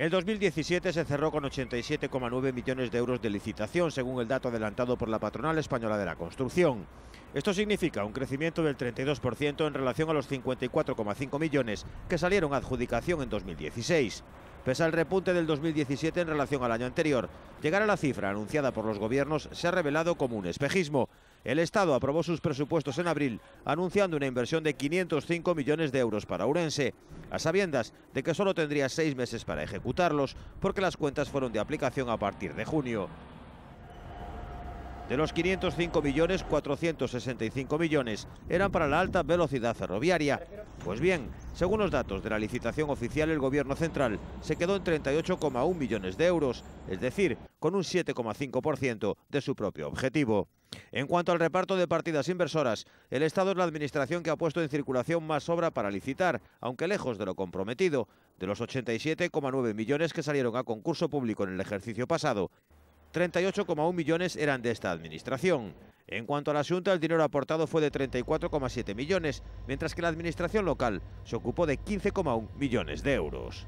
El 2017 se cerró con 87,9 millones de euros de licitación, según el dato adelantado por la Patronal Española de la Construcción. Esto significa un crecimiento del 32% en relación a los 54,5 millones que salieron a adjudicación en 2016. Pese al repunte del 2017 en relación al año anterior, llegar a la cifra anunciada por los gobiernos se ha revelado como un espejismo, el Estado aprobó sus presupuestos en abril, anunciando una inversión de 505 millones de euros para Urense, a sabiendas de que solo tendría seis meses para ejecutarlos, porque las cuentas fueron de aplicación a partir de junio. De los 505 millones, 465 millones eran para la alta velocidad ferroviaria pues bien, según los datos de la licitación oficial, el Gobierno Central se quedó en 38,1 millones de euros, es decir, con un 7,5% de su propio objetivo. En cuanto al reparto de partidas inversoras, el Estado es la Administración que ha puesto en circulación más obra para licitar, aunque lejos de lo comprometido. De los 87,9 millones que salieron a concurso público en el ejercicio pasado, 38,1 millones eran de esta administración. En cuanto a la el dinero aportado fue de 34,7 millones, mientras que la administración local se ocupó de 15,1 millones de euros.